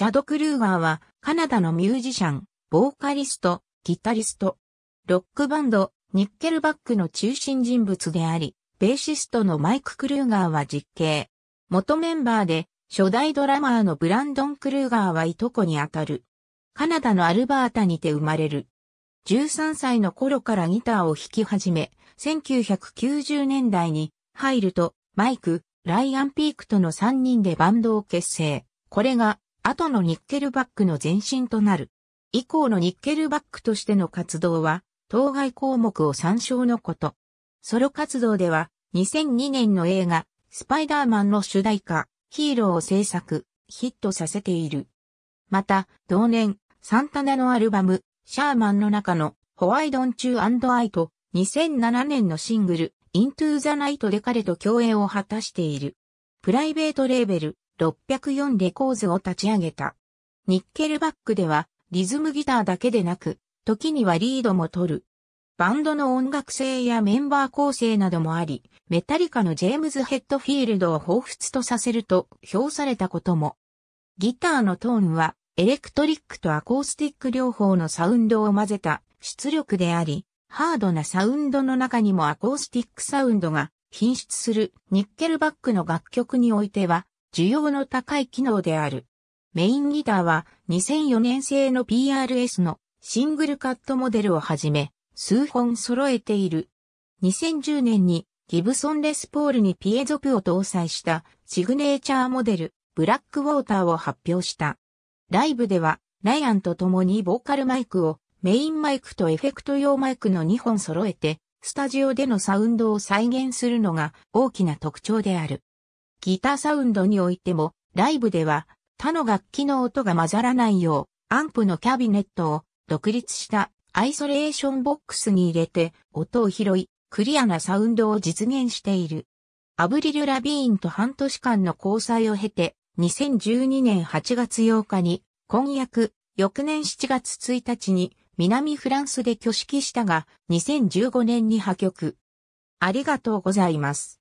チャド・クルーガーはカナダのミュージシャン、ボーカリスト、ギタリスト、ロックバンド、ニッケルバックの中心人物であり、ベーシストのマイク・クルーガーは実刑。元メンバーで、初代ドラマーのブランドン・クルーガーはいとこにあたる。カナダのアルバータにて生まれる。13歳の頃からギターを弾き始め、1990年代に入ると、マイク、ライアン・ピークとの3人でバンドを結成。これが後のニッケルバックの前身となる。以降のニッケルバックとしての活動は、当該項目を参照のこと。ソロ活動では、2002年の映画、スパイダーマンの主題歌、ヒーローを制作、ヒットさせている。また、同年、サンタナのアルバム、シャーマンの中の、ホワイドンチューアイと、2007年のシングル、イントゥーザナイトで彼と共演を果たしている。プライベートレーベル、604レコーズを立ち上げた。ニッケルバックではリズムギターだけでなく、時にはリードも取る。バンドの音楽性やメンバー構成などもあり、メタリカのジェームズ・ヘッドフィールドを彷彿とさせると評されたことも。ギターのトーンは、エレクトリックとアコースティック両方のサウンドを混ぜた出力であり、ハードなサウンドの中にもアコースティックサウンドが品質するニッケルバックの楽曲においては需要の高い機能である。メインギターは2004年製の PRS のシングルカットモデルをはじめ、数本揃えている。2010年にギブソンレスポールにピエゾプを搭載したシグネーチャーモデルブラックウォーターを発表した。ライブではライアンと共にボーカルマイクをメインマイクとエフェクト用マイクの2本揃えてスタジオでのサウンドを再現するのが大きな特徴である。ギターサウンドにおいても、ライブでは他の楽器の音が混ざらないよう、アンプのキャビネットを独立したアイソレーションボックスに入れて音を拾い、クリアなサウンドを実現している。アブリル・ラビーンと半年間の交際を経て、2012年8月8日に婚約、翌年7月1日に南フランスで挙式したが、2015年に破局。ありがとうございます。